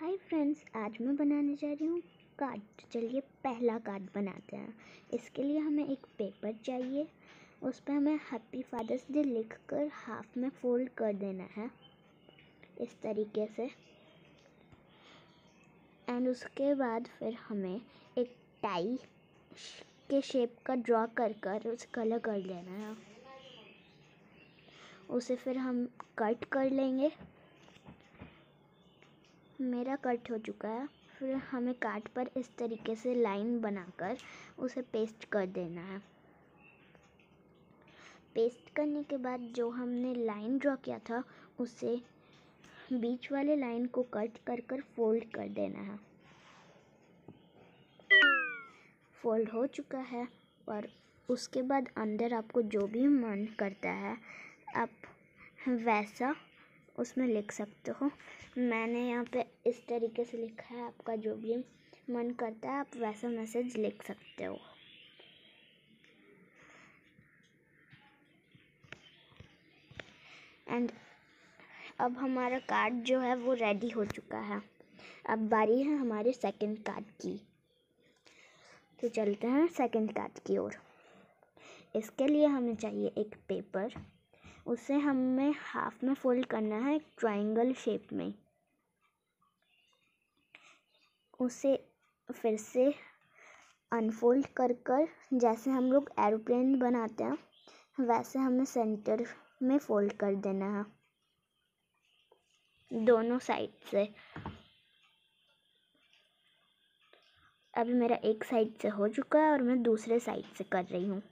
hi friends आज मैं बनाने जा रही हूँ कार्ड चलिए पहला कार्ड बनाते हैं इसके लिए हमें एक पेपर चाहिए उस पर हमें हैप्पी फादर्स डे लिख कर हाफ में फोल्ड कर देना है इस तरीके से एंड उसके बाद फिर हमें एक टाई के शेप का ड्रॉ कर कर उस कलर कर लेना है उसे फिर हम कट कर लेंगे मेरा कट हो चुका है फिर हमें काट पर इस तरीके से लाइन बनाकर उसे पेस्ट कर देना है पेस्ट करने के बाद जो हमने लाइन ड्रॉ किया था उसे बीच वाले लाइन को कट कर कर फोल्ड कर देना है फोल्ड हो चुका है और उसके बाद अंदर आपको जो भी मन करता है आप वैसा उसमें लिख सकते हो मैंने यहाँ पे इस तरीके से लिखा है आपका जो भी मन करता है आप वैसा मैसेज लिख सकते हो एंड अब हमारा कार्ड जो है वो रेडी हो चुका है अब बारी है हमारे सेकंड कार्ड की तो चलते हैं सेकंड कार्ड की ओर इसके लिए हमें चाहिए एक पेपर उसे हमें हाफ में फोल्ड करना है ट्राइंगल शेप में उसे फिर से अनफोल्ड कर कर जैसे हम लोग एरोप्लेन बनाते हैं वैसे हमें सेंटर में फोल्ड कर देना है दोनों साइड से अभी मेरा एक साइड से हो चुका है और मैं दूसरे साइड से कर रही हूँ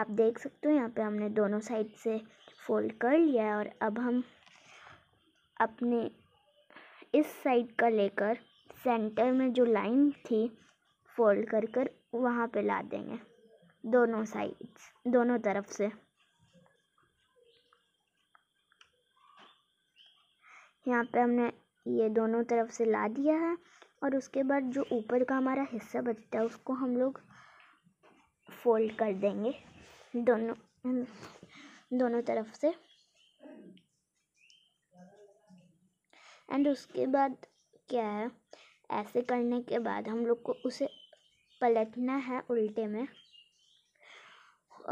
आप देख सकते हो यहाँ पे हमने दोनों साइड से फोल्ड कर लिया है और अब हम अपने इस साइड का लेकर सेंटर में जो लाइन थी फोल्ड कर कर वहाँ पर ला देंगे दोनों साइड्स दोनों तरफ से यहाँ पे हमने ये दोनों तरफ से ला दिया है और उसके बाद जो ऊपर का हमारा हिस्सा बचता है उसको हम लोग फोल्ड कर देंगे दोनों दोनों तरफ से एंड उसके बाद क्या है ऐसे करने के बाद हम लोग को उसे पलटना है उल्टे में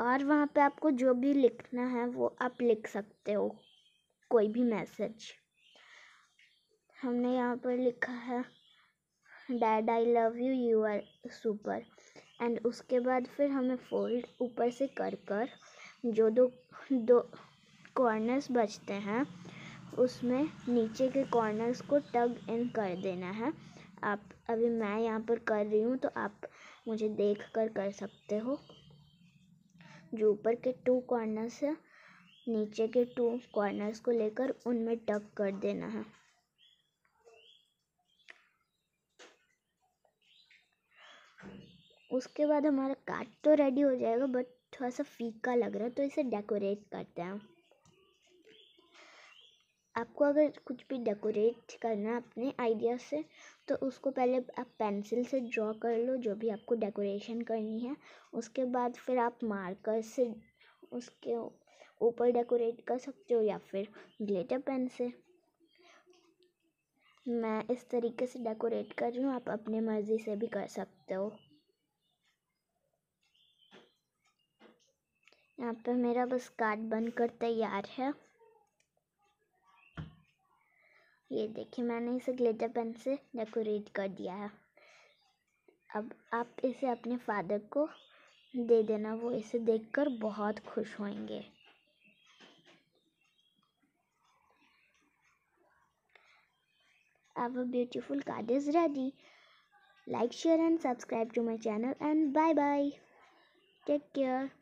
और वहाँ पे आपको जो भी लिखना है वो आप लिख सकते हो कोई भी मैसेज हमने यहाँ पर लिखा है dad I love you you are super and उसके बाद फिर हमें फ़ोल्ड ऊपर से कर कर जो दो दो कॉर्नर्स बचते हैं उसमें नीचे के कॉर्नर्स को टग इन कर देना है आप अभी मैं यहाँ पर कर रही हूँ तो आप मुझे देख कर कर सकते हो जो ऊपर के टू कॉर्नर्स है नीचे के टू कॉर्नर्स को लेकर उनमें टग कर देना है उसके बाद हमारा काट तो रेडी हो जाएगा बट थोड़ा सा फीका लग रहा है तो इसे डेकोरेट करते हैं आपको अगर कुछ भी डेकोरेट करना है अपने आइडिया से तो उसको पहले आप पेंसिल से ड्रॉ कर लो जो भी आपको डेकोरेशन करनी है उसके बाद फिर आप मार्कर से उसके ऊपर डेकोरेट कर सकते हो या फिर ग्लेटर पेन से मैं इस तरीके से डेकोरेट कर रही हूँ आप अपने मर्ज़ी से भी कर सकते हो यहाँ पे मेरा बस कार्ड बनकर तैयार है ये देखिए मैंने इसे ग्लेटर पेन से डेकोरेट कर दिया है अब आप इसे अपने फादर को दे देना वो इसे देखकर बहुत खुश होंगे अब beautiful card is ready like share and subscribe to my channel and bye bye take care